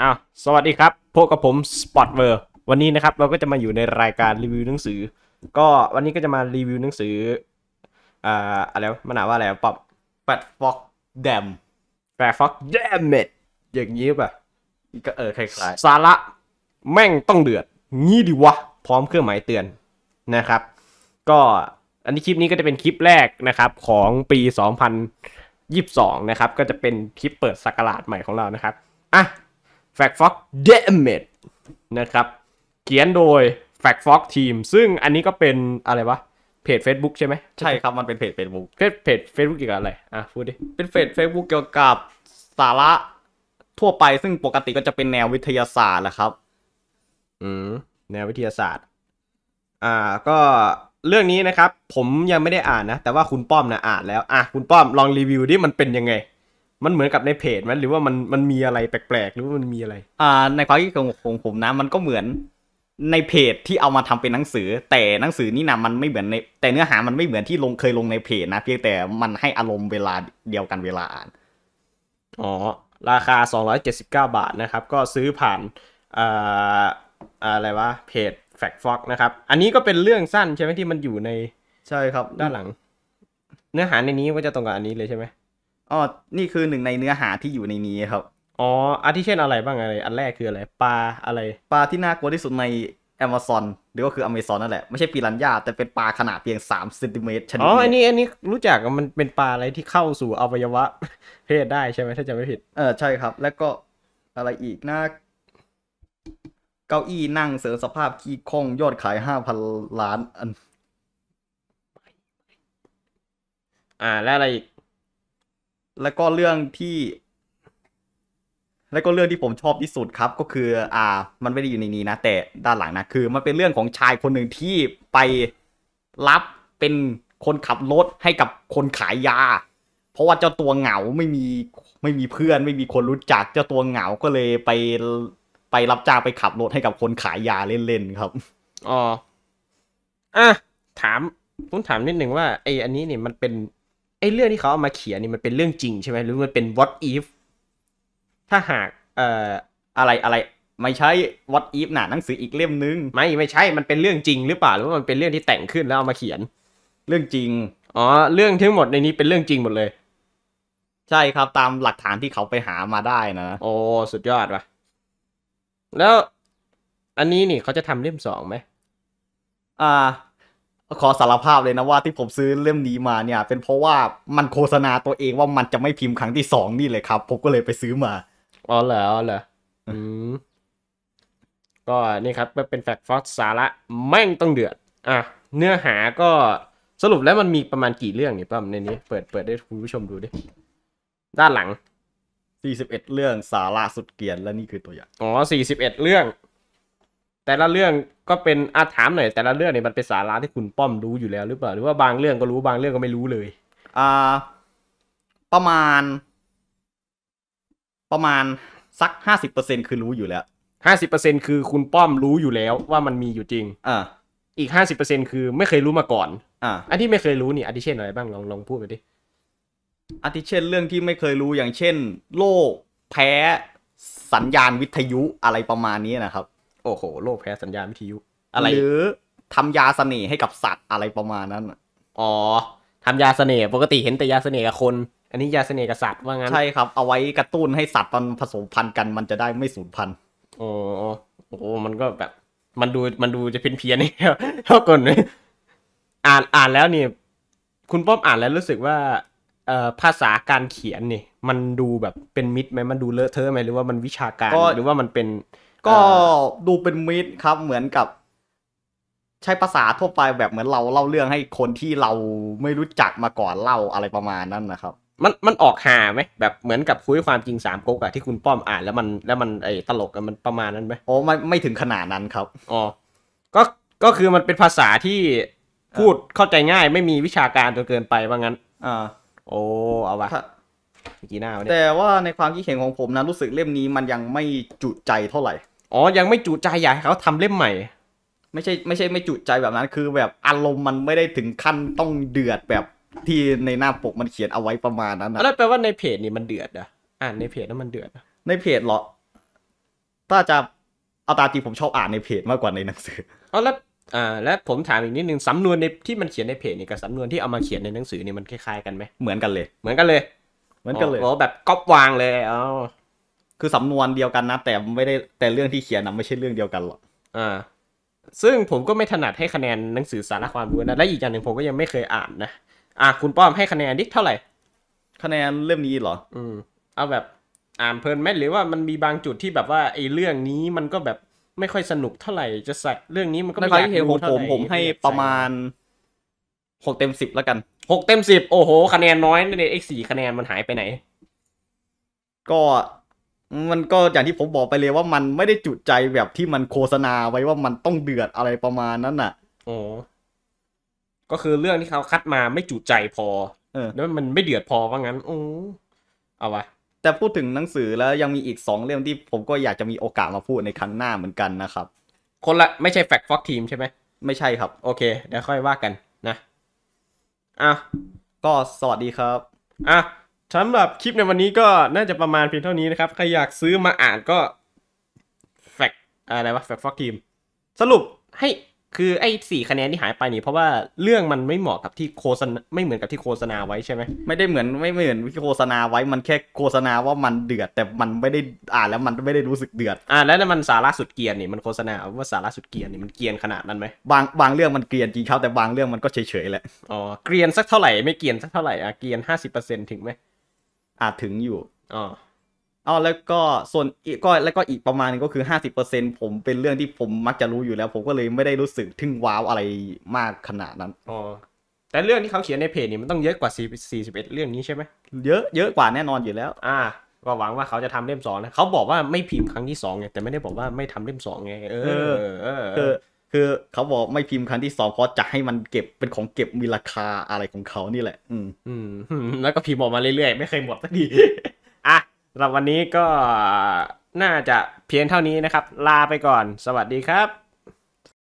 อ้าวสวัสดีครับพบกับผมสปอตเวอร์วันนี้นะครับเราก็จะมาอยู่ในรายการรีวิวหนังสือ ก็วันนี้ก็จะมารีวิวหนังสือ อ่า อะไรมันหนาว่าอะไรปอบแปดฟอกแดมแปดฟอกแดมเมดอย่างนี้ป่ะก็เออคล้ายๆ สาระแม่งต้องเดือด งี้ดิวะ พร้อมเครื่องหมายเตือนนะครับ ก็อันนี้คลิปนี้ก็จะเป็นคลิปแรกนะครับของปี 2022นะครับ ก็จะเป็นคลิปเปิดสักราชใหม่ของเรานะครับ อ่ะแฟกฟ็อกเดเมดนะครับ เขียนโดยแฟกฟ็อกทีมซึ่งอันนี้ก็เป็นอะไรวะ เพจ Facebook ใช่ไหมใช่ครับ มันเป็นเพจ Facebook เพจเพจ Facebook เกี่ยวกับอะไร อ่ะพูดดิ เป็นเพจ Facebook เกี่ยวกับสาระทั่วไปซึ่งปกติก็จะเป็นแนววิทยาศาสตร์แหละครับอืมแนววิทยาศาสตร์ อ่าก็เรื่องนี้นะครับ ผมยังไม่ได้อ่านนะ แต่ว่าคุณป้อมนะอ่านแล้วอ่ะคุณป้อมลองรีวิวดิมันเป็นยังไงมันเหมือนกับในเพจไหมหรือว่ามันมันมีอะไรแปลกๆหรือว่ามันมีอะไรอ่าในความคิดของของผมนะมันก็เหมือนในเพจที่เอามาทำเป็นหนังสือ แต่หนังสือนี่นะมันไม่เหมือนในแต่เนื้อหามันไม่เหมือนที่ลงเคยลงในเพจนะเพียงแต่มันให้อารมณ์เวลาเดียวกันเวลาอ่านอ๋อราคา279 บาทนะครับ ก็ซื้อผ่านอ่าอะไรวะเพจแฟกฟ็อกนะครับอันนี้ก็เป็นเรื่องสั้นใช่ไหมที่มันอยู่ในใช่ครับด้านหลัง เนื้อหาในนี้ก็จะตรงกับอันนี้เลยใช่ไหมอ๋อ นี่คือหนึ่งในเนื้อหาที่อยู่ในนี้ครับ อ๋ออันที่เช่นอะไรบ้างอะไร อันแรกคืออะไร ปลา อะไร ปลาที่น่ากลัวที่สุดในแอมะซอน หรือก็คืออเมซอนนั่นแหละ ไม่ใช่ปีรันยาแต่เป็นปลาขนาดเพียง3เซนติเมตรชนิดอ๋อ อันนี้ อันนี้รู้จักมันเป็นปลาอะไรที่เข้าสู่อวัยวะ เพศได้ใช่ไหมถ้าจะไม่ผิด เออ ใช่ครับ แล้วก็อะไรอีกนะเก้าอี้นั่งเสริมสภาพขี้คงยอดขายห้าพันล้าน อัน อ่า แล้วอะไรอีกแล้วก็เรื่องที่ แล้วก็เรื่องที่ผมชอบที่สุดครับ ก็คือ อ่า มันไม่ได้อยู่ในนี้นะแต่ด้านหลังนะคือ มันเป็นเรื่องของชายคนหนึ่งที่ไปรับเป็นคนขับรถให้กับคนขายยา เพราะว่าเจ้าตัวเหงาไม่มีไม่มีเพื่อนไม่มีคนรู้จักเจ้าตัวเหงาก็เลยไปไปรับจ้างไปขับรถให้กับคนขายยาเล่นๆครับอ๋ออ่ะถามผมถามนิดหนึ่งว่าไออันนี้เนี่ยมันเป็นไอ้เรื่องที่เขาเอามาเขียนนี่มันเป็นเรื่องจริงใช่ไหมหรือมันเป็น what if ถ้าหากเอ่ออะไรอะไร ไม่ใช่ what if หนาหนังสืออีกเล่มนึงไม่ไม่ใช่มันเป็นเรื่องจริงหรือเปล่าหรือว่ามันเป็นเรื่องที่แต่งขึ้นแล้วเอามาเขียนเรื่องจริงอ๋อเรื่องทั้งหมดในนี้เป็นเรื่องจริงหมดเลย ใช่ครับตามหลักฐานที่เขาไปหามาได้นะโอ้สุดยอดว่ะ แล้ว อันนี้นี่เขาจะทำเล่มสองไหมอ่าขอสารภาพเลยนะว่าที่ผมซื้อเล่มนี้มาเนี่ย เป็นเพราะว่ามันโฆษณาตัวเองว่ามันจะไม่พิมพ์ครั้งที่สองนี่เลยครับผมก็เลยไปซื้อมาอ๋อเหรออ๋อเหรออืมก็นี่ครับ เป็นแฟกฟอฟอสสาระแม่งต้องเดือด อ่ะเนื้อหาก็สรุปแล้วมันมีประมาณกี่ เรื่องเนี่ยป้ามในนี้ เปิดเปิดได้คุณผู้ชมดูดิด้านหลังสสี่ิบเอ็ดเรื่องสาระสุดเกลียนและนี่คือตัวอย่างอ๋อสสี่ิบเอ็ดเรื่องแต่ละเรื่องก็เป็นอาถามหน่อยแต่ละเรื่องเนี่ยมันเป็นสาระที่คุณป้อมรู้อยู่แล้วหรือเปล่าหรือว่าบางเรื่องก็รู้บางเรื่องก็ไม่รู้เลยอ่าประมาณ ประมาณสักห้าสิบเปอร์เซ็นคือรู้อยู่แล้วห้าสิบเปอร์เซ็นคือคุณป้อมรู้อยู่แล้วว่ามันมีอยู่จริงอ่าอีกห้าสิบเปอร์เซ็นคือ ไม่เคยรู้มาก่อนอ่าอันที่ไม่เคยรู้นี่อันที่เช่นอะไรบ้างลองลองพูดไปดิอันที่เช่นเรื่องที่ไม่เคยรู้อย่างเช่น โลกแพ้ สัญญาณวิทยุอะไรประมาณนี้นะครับโอ้โหโลกแพ้สัญญาณวิทยุอะไรหรือทำยาเสน่ห์ให้กับสัตว์อะไรประมาณนั้นอ๋อทำยาเสน่ห์ปกติเห็นแต่ยาเสน่ห์กับคน อันนี้ยาเสน่ห์กับสัตว์ว่างั้นใช่ครับ เอาไว้กระตุ้นให้สัตว์มันผสมพันธุ์กัน มันจะได้ไม่สูญพันธุ์โอ้โอ้มันก็แบบมันดูมันดูจะเพี้ยนเพี้ยนเท่ากันอ่านอ่านแล้วนี่คุณป้อมอ่านแล้วรู้สึกว่า เอ่อภาษาการเขียนนี่มันดูแบบเป็นมิตรไหมมันดูเลอะเทอะไหมหรือว่ามันวิชาการ หรือว่ามันเป็นก็ดูเป็นมิตรครับเหมือนกับ ใช้ภาษาทั่วไปแบบเหมือนเราเล่าเรื่องให้คนที่เราไม่รู้จักมาก่อนเล่าอะไรประมาณนั้นนะครับ มันมันออกหาไหมแบบเหมือนกับคุยความจริงสามก๊กอะที่คุณป้อมอ่าน แล้วมันแล้วมันไอตลกมันประมาณนั้นไหมโอ้ไม่ไม่ถึงขนาดนั้นครับอ๋อก็ก็คือมันเป็นภาษาที่พูดเข้าใจง่ายไม่มีวิชาการจนเกินไปว่างั้นอ่าโอ้เอาวะกี่หน้าแต่ว่าในความคิดเห็นของผมนะ รู้สึกเล่มนี้มันยังไม่จุใจเท่าไหร่อ๋อ ยังไม่จุใจอยากให้เขาทำเล่มใหม่ ไม่ใช่ไม่ใช่ไม่จุใจแบบนั้นคือ แบบอารมณ์มันไม่ได้ถึงขั้นต้องเดือดแบบที่ในหน้าปกมันเขียนเอาไว้ประมาณนั้นนะแล้วแปลว่าในเพจนี่มันเดือดอะอ่านในเพจแล้วมันเดือดในเพจเหรอถ้าจะเอาตาจีผมชอบอ่านในเพจมากกว่าในหนังสืออ๋อแล้วอ่าและผมถามอีกนิดนึงสำนวนในที่มันเขียนในเพจนี่กับสำนวนที่เอามาเขียนในหนังสือนี่มันคล้ายๆกันไหมเหมือนกันเลย เหมือนกันเลย เหมือนกันเลยอ๋อแบบก๊อปวางเลยอ๋อคือสำนวนเดียวกันนะ แต่ไม่ได้แต่เรื่องที่เขียนนะไม่ใช่เรื่องเดียวกันหรอกอ่า ซึ่งผมก็ไม่ถนัดให้คะแนนหนังสือสาระความรู้นะ และอีกอย่างหนึ่งผม ก็ยังไม่เคยอ่านนะ อ่าคุณป้อมให้คะแนนดิเท่าไหร่ คะแนนเล่มนี้เหรอ อืมเอาแบบอ่านเพลินไหมหรือว่ามันมีบางจุดที่แบบว่าไอ้เรื่องนี้มันก็แบบไม่ค่อยสนุกเท่าไหร่จะใส่เรื่องนี้มันก็ไม่อยากเท่ห็นผมผมให้ประมาณหกเต็มสิบแล้วกันหกเต็มสิบโอ้โหคะแนนน้อยในเอ็กสี่คะแนนมันหายไปไหน ก็มันก็อย่างที่ผมบอกไปเลยว่ามันไม่ได้จุใจแบบที่มันโฆษณาไว้ว่ามันต้องเดือดอะไรประมาณนั้นน่ะโอ้ก็คือเรื่องที่เขาคัดมาไม่จุใจพอเออแล้วมันไม่เดือดพอว่างั้นโอ้เอาวะแต่พูดถึงหนังสือแล้วยังมีอีกสองเล่มที่ผมก็อยากจะมีโอกาสมาพูดในครั้งหน้าเหมือนกันนะครับ คนละ ไม่ใช่แฟกฟ็อกทีมใช่ไหมไม่ใช่ครับ โอเคเดี๋ยวค่อยว่ากันนะ อ่ะ ก็สวัสดีครับ อ่ะสำหรับคลิปในวันนี้ก็น่าจะประมาณเพียงเท่านี้นะครับ ใครอยากซื้อมาอ่านก็แฟกอะไรวะแฟกฟอกทีมสรุปให้คือไอ้สี่คะแนนที่หายไปนี่ เพราะว่าเรื่องมันไม่เหมาะกับที่โฆษณาไม่เหมือนกับที่โฆษณาไว้ใช่ไหมไม่ได้เหมือนไม่เหมือนที่โฆษณาไว้มันแค่โฆษณาว่ามันเดือด แต่มันไม่ได้อ่านแล้วมันไม่ได้รู้สึกเดือดอ่าแล้วมันสาระสุดเกียนนี่มันโฆษณาว่าสาระสุดเกียนนี่มันเกียนขนาดนั้นไหมบางบางเรื่องมันเกียนจริงครับแต่บางเรื่องมันก็เฉยๆแหละอ๋อเกียนสักเท่าไหร่ไม่เกียนสักเท่าไหร่อ่ะเกียนห้าสิบเปอร์เซ็นต์ถึงไหมอาจถึงอยู่อ๋ออ๋อแล้วก็ส่วนอีกก็แล้วก็อีกประมาณนึงก็คือห้าสิเเปอร์ซ็นผมเป็นเรื่องที่ผมมักจะรู้อยู่แล้ว ผมก็เลยไม่ได้รู้สึกทึ่งว้าวอะไรมากขนาดนั้น อ๋อ แต่เรื่องที่เขาเขียนในเพจนี่มันต้องเยอะกว่าสสี่ิบเรื่องนี้ใช่ไหมเยอะ เยอะกว่าแน่นอนอยู่แล้ว อ่า ก็หวังว่าเขาจะทำเล่มสองนะเขาบอกว่าไม่พิมพ์ครั้งที่สองไงแต่ไม่ได้บอกว่าไม่ทำเล่มสองไงเออเออคือเขาบอกไม่พิมพ์ครั้งที่สองเพราะจะให้มันเก็บเป็นของเก็บมีราคาอะไรของเขานี่แหละ อืม อืม แล้วก็พิมพ์ออกมาเรื่อยๆ ไม่เคยหมดสักที อ่ะสำหรับวันนี้ก็น่าจะเพียงเท่านี้นะครับ ลาไปก่อนสวัสดีครับ